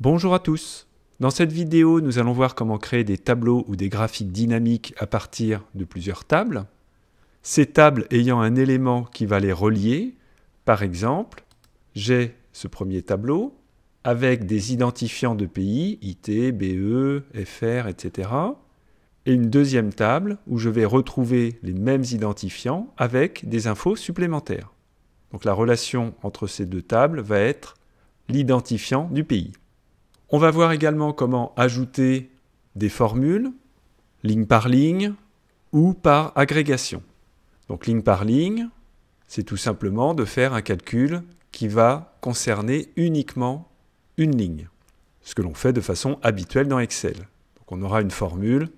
Bonjour à tous Dans cette vidéo, nous allons voir comment créer des tableaux ou des graphiques dynamiques à partir de plusieurs tables. Ces tables ayant un élément qui va les relier. Par exemple, j'ai ce premier tableau avec des identifiants de pays, IT, BE, FR, etc. Et une deuxième table où je vais retrouver les mêmes identifiants avec des infos supplémentaires. Donc la relation entre ces deux tables va être l'identifiant du pays. On va voir également comment ajouter des formules, ligne par ligne ou par agrégation. Donc ligne par ligne, c'est tout simplement de faire un calcul qui va concerner uniquement une ligne, ce que l'on fait de façon habituelle dans Excel. Donc on aura une formule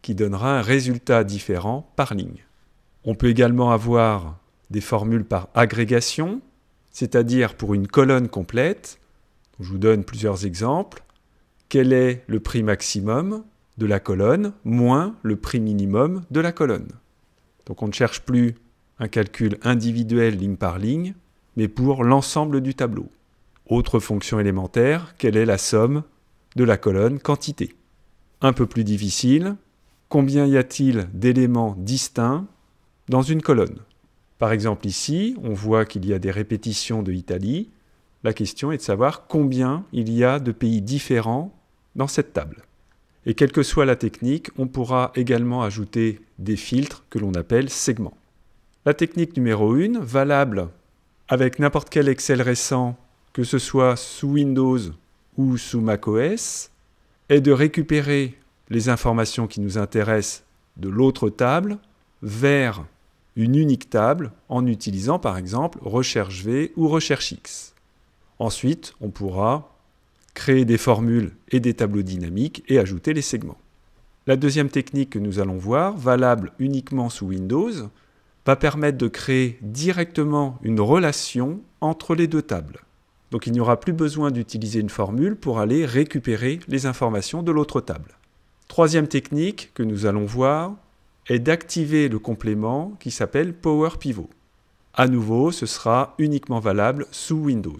qui donnera un résultat différent par ligne. On peut également avoir des formules par agrégation, c'est-à-dire pour une colonne complète, je vous donne plusieurs exemples. Quel est le prix maximum de la colonne moins le prix minimum de la colonne Donc on ne cherche plus un calcul individuel ligne par ligne, mais pour l'ensemble du tableau. Autre fonction élémentaire, quelle est la somme de la colonne quantité Un peu plus difficile, combien y a-t-il d'éléments distincts dans une colonne Par exemple ici, on voit qu'il y a des répétitions de Italie, la question est de savoir combien il y a de pays différents dans cette table. Et quelle que soit la technique, on pourra également ajouter des filtres que l'on appelle segments. La technique numéro 1, valable avec n'importe quel Excel récent, que ce soit sous Windows ou sous macOS, est de récupérer les informations qui nous intéressent de l'autre table vers une unique table en utilisant par exemple recherche V ou recherche X. Ensuite, on pourra créer des formules et des tableaux dynamiques et ajouter les segments. La deuxième technique que nous allons voir, valable uniquement sous Windows, va permettre de créer directement une relation entre les deux tables. Donc il n'y aura plus besoin d'utiliser une formule pour aller récupérer les informations de l'autre table. Troisième technique que nous allons voir est d'activer le complément qui s'appelle Power Pivot. À nouveau, ce sera uniquement valable sous Windows.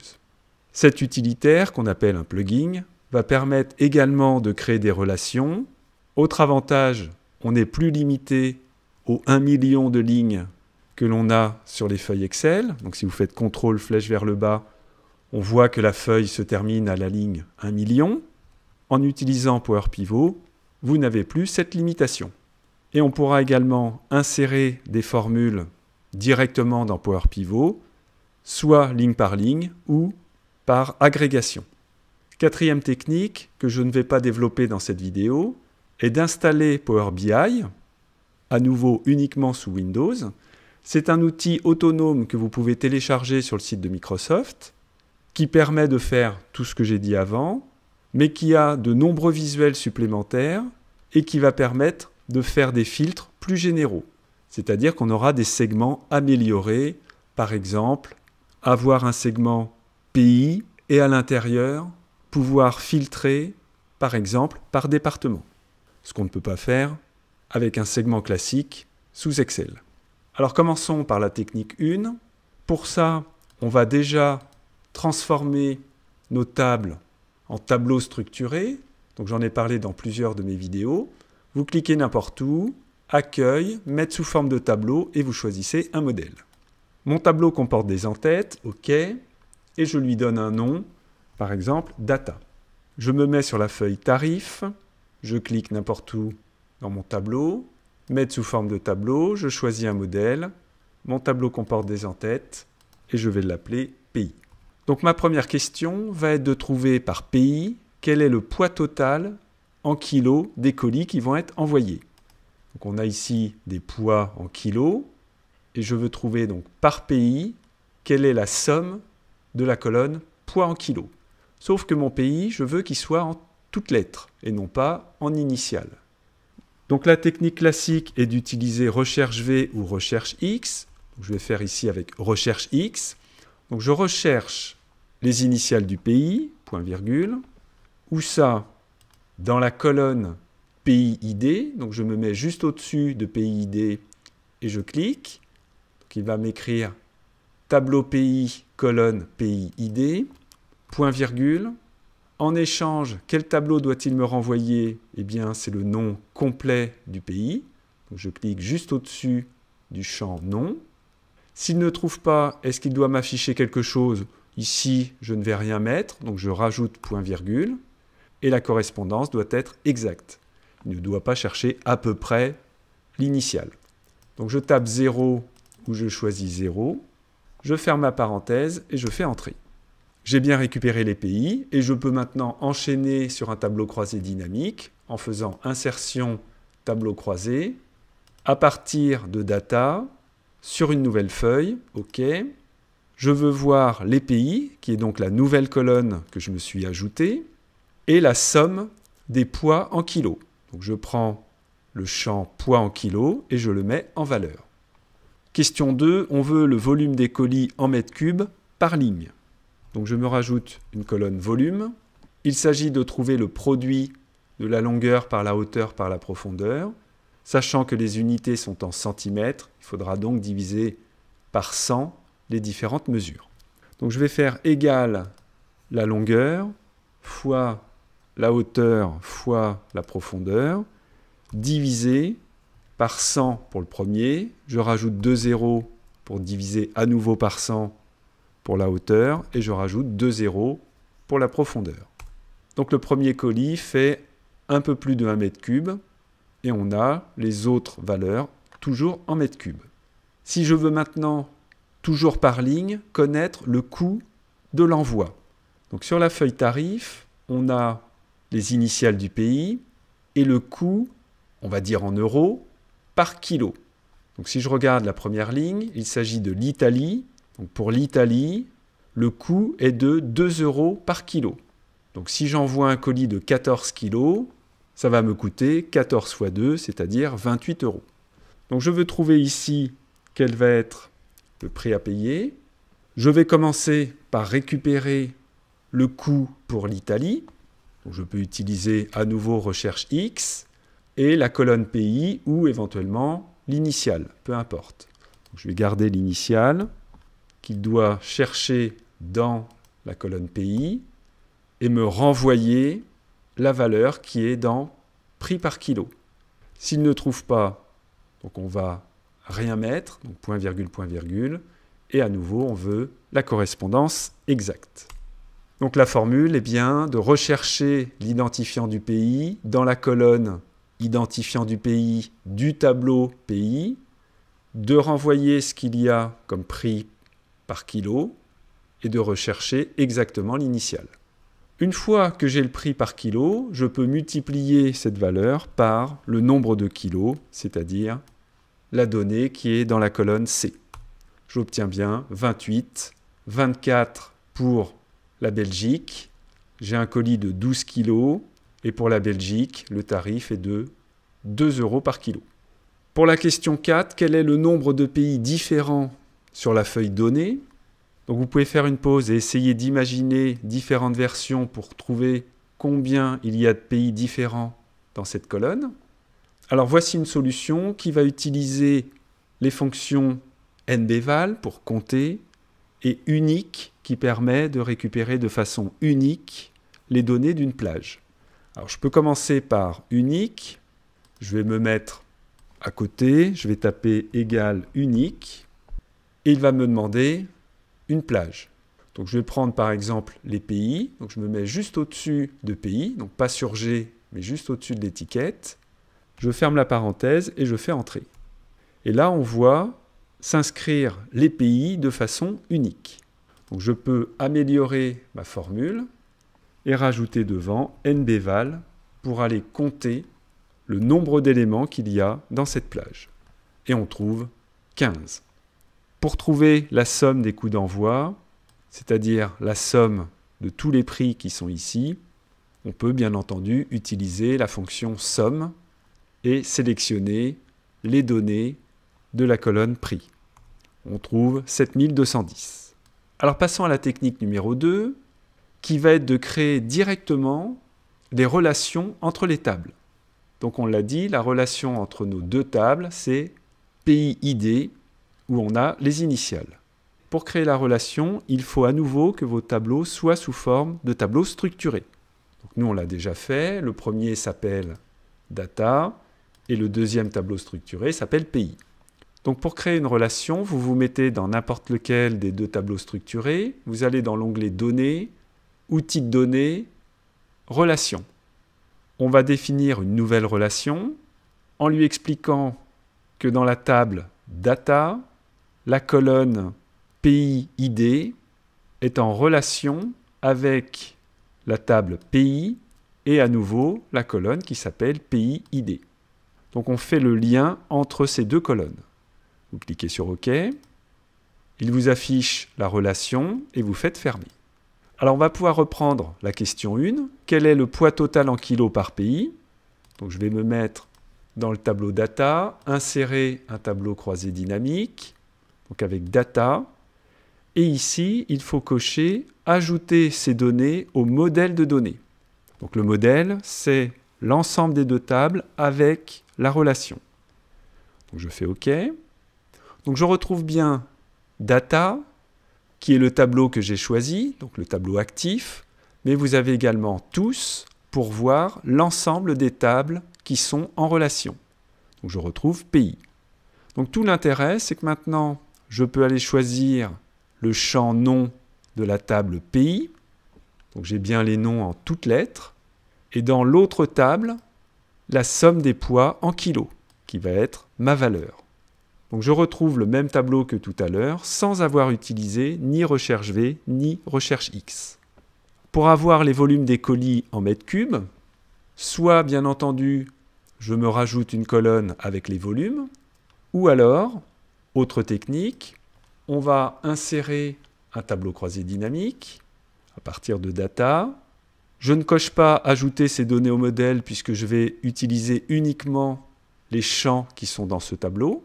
Cet utilitaire, qu'on appelle un plugin, va permettre également de créer des relations. Autre avantage, on n'est plus limité aux 1 million de lignes que l'on a sur les feuilles Excel. Donc si vous faites CTRL flèche vers le bas, on voit que la feuille se termine à la ligne 1 million. En utilisant Power Pivot, vous n'avez plus cette limitation. Et on pourra également insérer des formules directement dans Power Pivot, soit ligne par ligne ou par agrégation. Quatrième technique que je ne vais pas développer dans cette vidéo est d'installer Power BI, à nouveau uniquement sous Windows. C'est un outil autonome que vous pouvez télécharger sur le site de Microsoft, qui permet de faire tout ce que j'ai dit avant, mais qui a de nombreux visuels supplémentaires et qui va permettre de faire des filtres plus généraux. C'est-à-dire qu'on aura des segments améliorés, par exemple, avoir un segment pays et à l'intérieur, pouvoir filtrer, par exemple, par département. Ce qu'on ne peut pas faire avec un segment classique sous Excel. Alors commençons par la technique 1. Pour ça, on va déjà transformer nos tables en tableaux structurés. Donc j'en ai parlé dans plusieurs de mes vidéos. Vous cliquez n'importe où, accueil, mettre sous forme de tableau et vous choisissez un modèle. Mon tableau comporte des entêtes, OK et je lui donne un nom, par exemple data. Je me mets sur la feuille tarif, je clique n'importe où dans mon tableau, mettre sous forme de tableau, je choisis un modèle, mon tableau comporte des entêtes et je vais l'appeler pays. Donc ma première question va être de trouver par pays quel est le poids total en kilos des colis qui vont être envoyés. Donc on a ici des poids en kilos et je veux trouver donc par pays quelle est la somme de la colonne poids en kilo. Sauf que mon pays, je veux qu'il soit en toutes lettres et non pas en initiales. Donc la technique classique est d'utiliser recherche V ou recherche X. je vais faire ici avec recherche X. Donc je recherche les initiales du pays, point virgule, ou ça dans la colonne pays ID. Donc je me mets juste au-dessus de pays ID et je clique. Donc il va m'écrire tableau pays, colonne pays ID, point virgule. En échange, quel tableau doit-il me renvoyer Eh bien, c'est le nom complet du pays. Donc, je clique juste au-dessus du champ nom. S'il ne trouve pas, est-ce qu'il doit m'afficher quelque chose Ici, je ne vais rien mettre, donc je rajoute point virgule. Et la correspondance doit être exacte. Il ne doit pas chercher à peu près l'initiale. Donc je tape 0 ou je choisis 0 je ferme ma parenthèse et je fais entrer. J'ai bien récupéré les pays et je peux maintenant enchaîner sur un tableau croisé dynamique en faisant insertion tableau croisé à partir de data sur une nouvelle feuille. OK. Je veux voir les pays, qui est donc la nouvelle colonne que je me suis ajoutée, et la somme des poids en kilos. Donc je prends le champ poids en kilos et je le mets en valeur. Question 2, on veut le volume des colis en mètres cubes par ligne. Donc je me rajoute une colonne volume. Il s'agit de trouver le produit de la longueur par la hauteur par la profondeur. Sachant que les unités sont en centimètres, il faudra donc diviser par 100 les différentes mesures. Donc je vais faire égal la longueur fois la hauteur fois la profondeur divisé par 100 pour le premier, je rajoute 2 zéros pour diviser à nouveau par 100 pour la hauteur, et je rajoute 2 zéros pour la profondeur. Donc le premier colis fait un peu plus de 1 mètre cube, et on a les autres valeurs toujours en mètre cube. Si je veux maintenant, toujours par ligne, connaître le coût de l'envoi. Donc sur la feuille tarif, on a les initiales du pays et le coût, on va dire en euros, par kilo. Donc si je regarde la première ligne, il s'agit de l'Italie. pour l'Italie, le coût est de 2 euros par kilo. Donc si j'envoie un colis de 14 kilos, ça va me coûter 14 fois 2, c'est-à-dire 28 euros. Donc je veux trouver ici quel va être le prix à payer. Je vais commencer par récupérer le coût pour l'Italie. Je peux utiliser à nouveau recherche X et la colonne pays ou éventuellement l'initiale, peu importe. je vais garder l'initiale qu'il doit chercher dans la colonne pays et me renvoyer la valeur qui est dans prix par kilo. S'il ne trouve pas, donc on va rien mettre, donc point virgule point virgule, et à nouveau on veut la correspondance exacte. Donc la formule est bien de rechercher l'identifiant du pays dans la colonne identifiant du pays du tableau pays, de renvoyer ce qu'il y a comme prix par kilo et de rechercher exactement l'initial. Une fois que j'ai le prix par kilo, je peux multiplier cette valeur par le nombre de kilos, c'est-à-dire la donnée qui est dans la colonne C. J'obtiens bien 28, 24 pour la Belgique. J'ai un colis de 12 kilos et pour la Belgique, le tarif est de 2 euros par kilo. Pour la question 4, quel est le nombre de pays différents sur la feuille donnée Donc vous pouvez faire une pause et essayer d'imaginer différentes versions pour trouver combien il y a de pays différents dans cette colonne. Alors voici une solution qui va utiliser les fonctions nbval pour compter et unique qui permet de récupérer de façon unique les données d'une plage. Alors je peux commencer par unique. Je vais me mettre à côté. Je vais taper égal unique. Et il va me demander une plage. Donc je vais prendre par exemple les pays. Donc je me mets juste au-dessus de pays. Donc pas sur G, mais juste au-dessus de l'étiquette. Je ferme la parenthèse et je fais entrer. Et là, on voit s'inscrire les pays de façon unique. Donc je peux améliorer ma formule et rajouter devant nbval pour aller compter le nombre d'éléments qu'il y a dans cette plage. Et on trouve 15. Pour trouver la somme des coûts d'envoi, c'est-à-dire la somme de tous les prix qui sont ici, on peut bien entendu utiliser la fonction somme et sélectionner les données de la colonne prix. On trouve 7210. Alors passons à la technique numéro 2, qui va être de créer directement des relations entre les tables. Donc on l'a dit, la relation entre nos deux tables, c'est PI-ID, où on a les initiales. Pour créer la relation, il faut à nouveau que vos tableaux soient sous forme de tableaux structurés. Donc nous, on l'a déjà fait. Le premier s'appelle data et le deuxième tableau structuré s'appelle pays. Donc pour créer une relation, vous vous mettez dans n'importe lequel des deux tableaux structurés. Vous allez dans l'onglet Données, outil de données, relation. On va définir une nouvelle relation en lui expliquant que dans la table data, la colonne pays ID est en relation avec la table pays et à nouveau la colonne qui s'appelle pays ID. Donc on fait le lien entre ces deux colonnes. Vous cliquez sur OK. Il vous affiche la relation et vous faites fermer. Alors on va pouvoir reprendre la question 1. Quel est le poids total en kilos par pays Donc je vais me mettre dans le tableau data, insérer un tableau croisé dynamique, donc avec data. Et ici, il faut cocher ajouter ces données au modèle de données. Donc le modèle, c'est l'ensemble des deux tables avec la relation. Donc je fais OK. Donc je retrouve bien data, qui est le tableau que j'ai choisi, donc le tableau actif, mais vous avez également tous pour voir l'ensemble des tables qui sont en relation. Donc je retrouve pays. Donc tout l'intérêt, c'est que maintenant, je peux aller choisir le champ nom de la table pays. Donc j'ai bien les noms en toutes lettres. Et dans l'autre table, la somme des poids en kilos, qui va être ma valeur. Donc je retrouve le même tableau que tout à l'heure sans avoir utilisé ni recherche V ni recherche X. Pour avoir les volumes des colis en mètres cubes, soit bien entendu je me rajoute une colonne avec les volumes, ou alors, autre technique, on va insérer un tableau croisé dynamique à partir de data. Je ne coche pas ajouter ces données au modèle puisque je vais utiliser uniquement les champs qui sont dans ce tableau.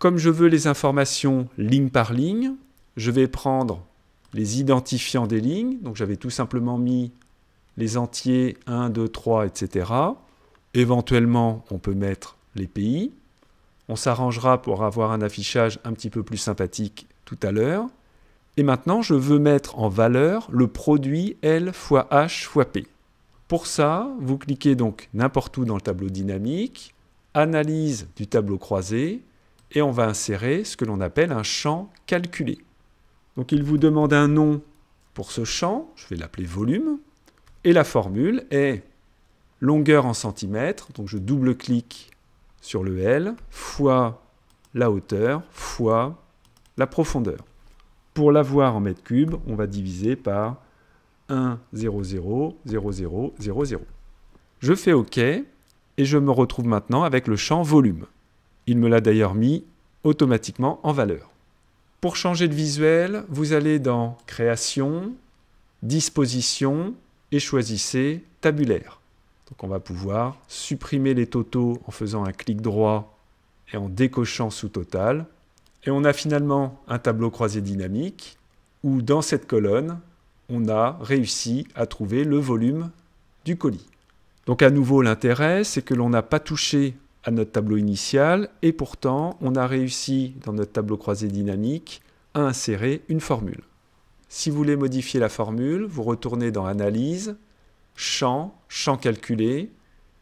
Comme je veux les informations ligne par ligne, je vais prendre les identifiants des lignes. Donc j'avais tout simplement mis les entiers 1, 2, 3, etc. Éventuellement, on peut mettre les pays. On s'arrangera pour avoir un affichage un petit peu plus sympathique tout à l'heure. Et maintenant, je veux mettre en valeur le produit L fois H fois P. Pour ça, vous cliquez donc n'importe où dans le tableau dynamique, analyse du tableau croisé, et on va insérer ce que l'on appelle un champ calculé. Donc il vous demande un nom pour ce champ, je vais l'appeler volume, et la formule est longueur en centimètres, donc je double-clique sur le L, fois la hauteur, fois la profondeur. Pour l'avoir en mètres cubes, on va diviser par 1, 0, 0, 0, 0, 0, Je fais OK, et je me retrouve maintenant avec le champ volume. Il me l'a d'ailleurs mis automatiquement en valeur. Pour changer de visuel, vous allez dans Création, Disposition et choisissez Tabulaire. Donc on va pouvoir supprimer les totaux en faisant un clic droit et en décochant sous Total. Et on a finalement un tableau croisé dynamique où dans cette colonne, on a réussi à trouver le volume du colis. Donc à nouveau, l'intérêt, c'est que l'on n'a pas touché à notre tableau initial, et pourtant on a réussi dans notre tableau croisé dynamique à insérer une formule. Si vous voulez modifier la formule, vous retournez dans Analyse, Champ, Champ calculé,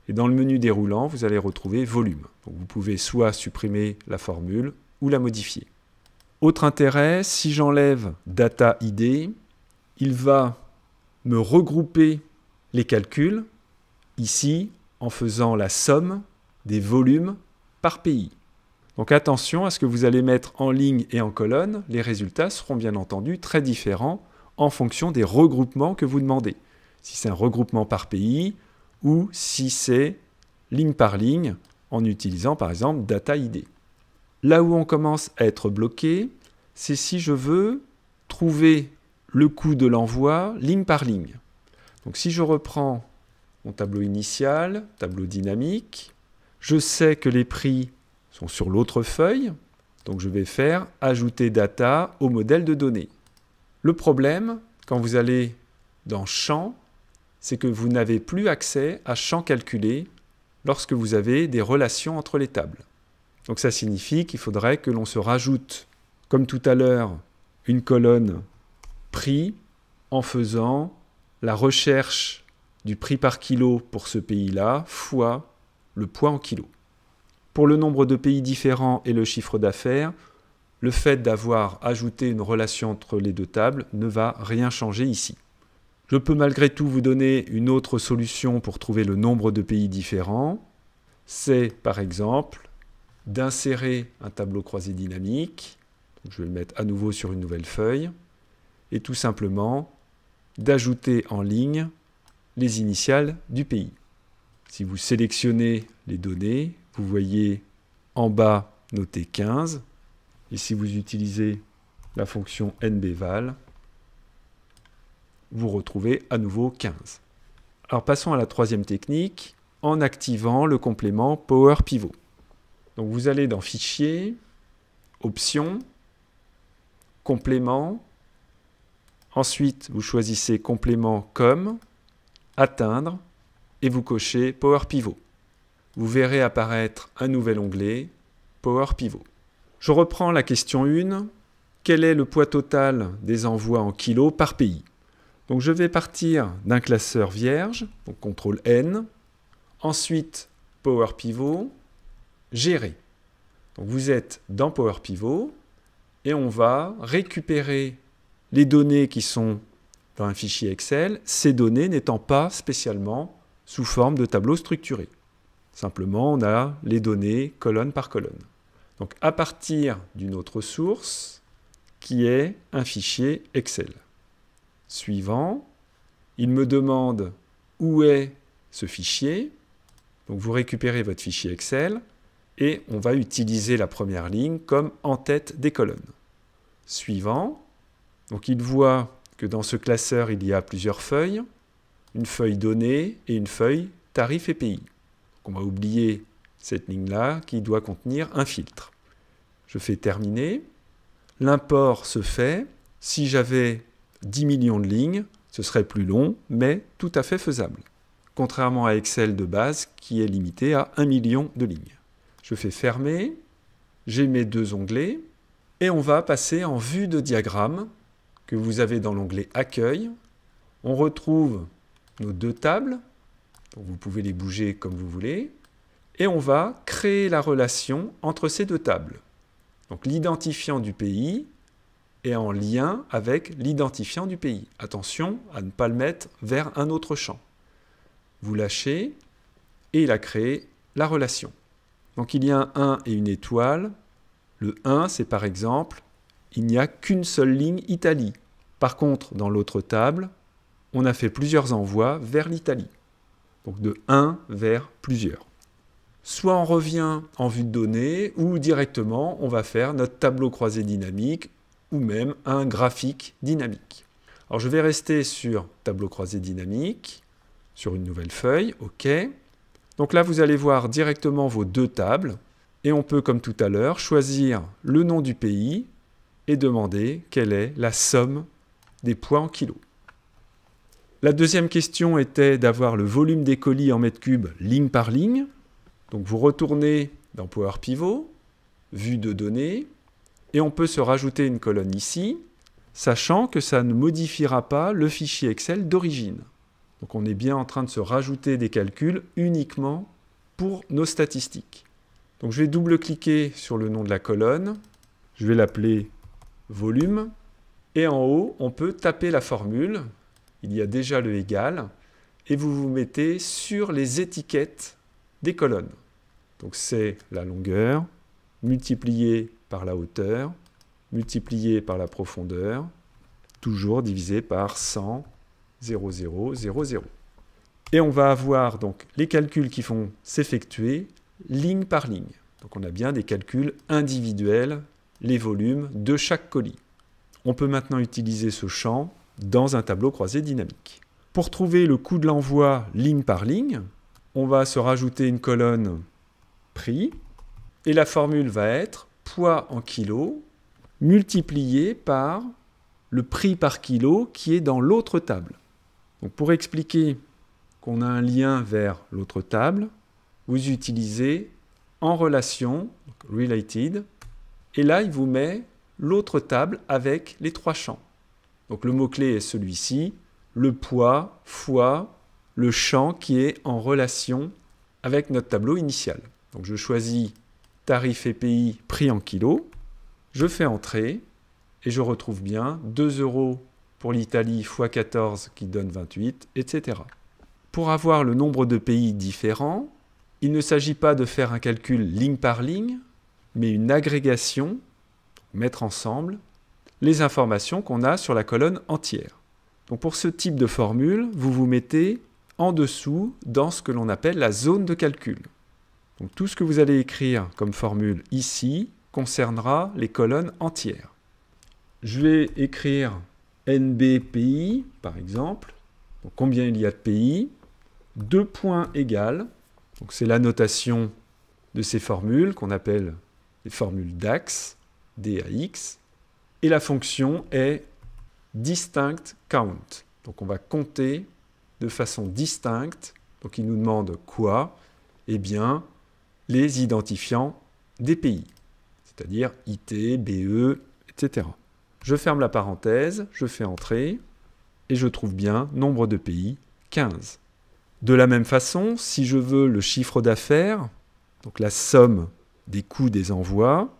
et dans le menu déroulant, vous allez retrouver Volume. vous pouvez soit supprimer la formule ou la modifier. Autre intérêt, si j'enlève Data ID, il va me regrouper les calculs, ici en faisant la somme des volumes par pays. Donc attention à ce que vous allez mettre en ligne et en colonne, les résultats seront bien entendu très différents en fonction des regroupements que vous demandez. Si c'est un regroupement par pays ou si c'est ligne par ligne en utilisant par exemple Data ID. Là où on commence à être bloqué, c'est si je veux trouver le coût de l'envoi ligne par ligne. Donc si je reprends mon tableau initial, tableau dynamique, je sais que les prix sont sur l'autre feuille, donc je vais faire ajouter data au modèle de données. Le problème, quand vous allez dans champ, c'est que vous n'avez plus accès à champ calculé lorsque vous avez des relations entre les tables. Donc ça signifie qu'il faudrait que l'on se rajoute, comme tout à l'heure, une colonne prix en faisant la recherche du prix par kilo pour ce pays-là fois le poids en kilos. Pour le nombre de pays différents et le chiffre d'affaires, le fait d'avoir ajouté une relation entre les deux tables ne va rien changer ici. Je peux malgré tout vous donner une autre solution pour trouver le nombre de pays différents. C'est par exemple d'insérer un tableau croisé dynamique. je vais le mettre à nouveau sur une nouvelle feuille. Et tout simplement d'ajouter en ligne les initiales du pays. Si vous sélectionnez les données, vous voyez en bas noté 15. Et si vous utilisez la fonction nbval, vous retrouvez à nouveau 15. Alors passons à la troisième technique en activant le complément Power Pivot. Donc vous allez dans Fichier, Options, Complément. Ensuite, vous choisissez Complément comme, Atteindre et vous cochez Power Pivot. Vous verrez apparaître un nouvel onglet, Power Pivot. Je reprends la question 1. Quel est le poids total des envois en kilos par pays Donc je vais partir d'un classeur vierge, donc CTRL N, ensuite Power Pivot, gérer. vous êtes dans Power Pivot et on va récupérer les données qui sont dans un fichier Excel, ces données n'étant pas spécialement sous forme de tableaux structurés. Simplement, on a les données colonne par colonne. Donc à partir d'une autre source qui est un fichier Excel. Suivant, il me demande où est ce fichier. Donc vous récupérez votre fichier Excel et on va utiliser la première ligne comme en tête des colonnes. Suivant, donc il voit que dans ce classeur il y a plusieurs feuilles une feuille donnée et une feuille tarif et pays. on va oublier cette ligne-là qui doit contenir un filtre. Je fais terminer. L'import se fait. Si j'avais 10 millions de lignes, ce serait plus long, mais tout à fait faisable. Contrairement à Excel de base qui est limité à 1 million de lignes. Je fais fermer. J'ai mes deux onglets. Et on va passer en vue de diagramme que vous avez dans l'onglet Accueil. On retrouve nos deux tables. vous pouvez les bouger comme vous voulez. Et on va créer la relation entre ces deux tables. Donc l'identifiant du pays est en lien avec l'identifiant du pays. Attention à ne pas le mettre vers un autre champ. Vous lâchez et il a créé la relation. Donc il y a un 1 et une étoile. Le 1, c'est par exemple, il n'y a qu'une seule ligne Italie. Par contre, dans l'autre table, on a fait plusieurs envois vers l'Italie. Donc de 1 vers plusieurs. Soit on revient en vue de données, ou directement on va faire notre tableau croisé dynamique, ou même un graphique dynamique. Alors je vais rester sur tableau croisé dynamique, sur une nouvelle feuille, OK. Donc là vous allez voir directement vos deux tables, et on peut comme tout à l'heure choisir le nom du pays et demander quelle est la somme des poids en kilos. La deuxième question était d'avoir le volume des colis en mètres cubes ligne par ligne. Donc vous retournez dans Power Pivot, vue de données, et on peut se rajouter une colonne ici, sachant que ça ne modifiera pas le fichier Excel d'origine. Donc on est bien en train de se rajouter des calculs uniquement pour nos statistiques. Donc je vais double-cliquer sur le nom de la colonne, je vais l'appeler volume, et en haut on peut taper la formule, il y a déjà le égal, et vous vous mettez sur les étiquettes des colonnes. Donc c'est la longueur multipliée par la hauteur, multipliée par la profondeur, toujours divisé par 100, 0, 0, 0, 0. Et on va avoir donc les calculs qui vont s'effectuer ligne par ligne. Donc on a bien des calculs individuels, les volumes de chaque colis. On peut maintenant utiliser ce champ dans un tableau croisé dynamique. Pour trouver le coût de l'envoi ligne par ligne, on va se rajouter une colonne prix et la formule va être poids en kilo multiplié par le prix par kilo qui est dans l'autre table. pour expliquer qu'on a un lien vers l'autre table, vous utilisez en relation, related, et là il vous met l'autre table avec les trois champs. Donc le mot-clé est celui-ci, le poids fois le champ qui est en relation avec notre tableau initial. Donc je choisis tarif et pays prix en kilos, je fais entrer et je retrouve bien 2 euros pour l'Italie fois 14 qui donne 28, etc. Pour avoir le nombre de pays différents, il ne s'agit pas de faire un calcul ligne par ligne, mais une agrégation, mettre ensemble les informations qu'on a sur la colonne entière. Donc pour ce type de formule, vous vous mettez en dessous dans ce que l'on appelle la zone de calcul. Donc tout ce que vous allez écrire comme formule ici concernera les colonnes entières. Je vais écrire NBPI par exemple. combien il y a de pays Deux points égales. Donc c'est la notation de ces formules qu'on appelle les formules DAX, DAX. Et la fonction est distinct count. Donc on va compter de façon distincte. Donc il nous demande quoi Eh bien, les identifiants des pays, c'est-à-dire IT, BE, etc. Je ferme la parenthèse, je fais entrer, et je trouve bien nombre de pays, 15. De la même façon, si je veux le chiffre d'affaires, donc la somme des coûts des envois,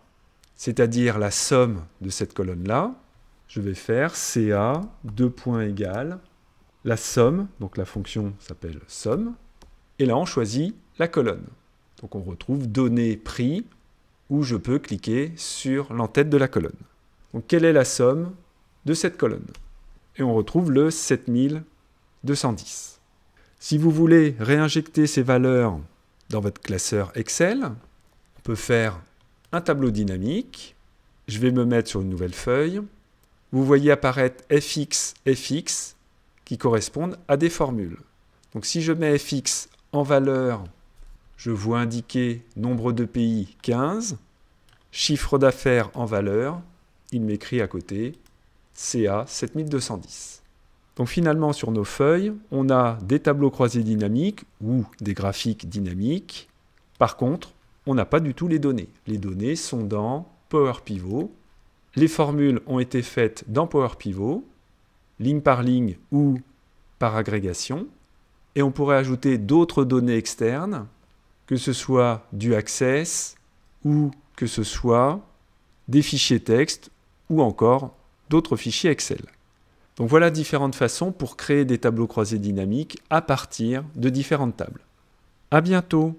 c'est-à-dire la somme de cette colonne-là, je vais faire CA, deux points égal la somme, donc la fonction s'appelle somme, et là on choisit la colonne. Donc on retrouve données prix, où je peux cliquer sur l'entête de la colonne. Donc quelle est la somme de cette colonne Et on retrouve le 7210. Si vous voulez réinjecter ces valeurs dans votre classeur Excel, on peut faire un tableau dynamique. Je vais me mettre sur une nouvelle feuille. Vous voyez apparaître fx, fx qui correspondent à des formules. Donc si je mets fx en valeur, je vois indiquer nombre de pays 15, chiffre d'affaires en valeur, il m'écrit à côté CA 7210. Donc finalement sur nos feuilles, on a des tableaux croisés dynamiques ou des graphiques dynamiques. Par contre, on n'a pas du tout les données. Les données sont dans Power Pivot. Les formules ont été faites dans Power Pivot, ligne par ligne ou par agrégation. Et on pourrait ajouter d'autres données externes, que ce soit du Access ou que ce soit des fichiers texte ou encore d'autres fichiers Excel. Donc voilà différentes façons pour créer des tableaux croisés dynamiques à partir de différentes tables. À bientôt!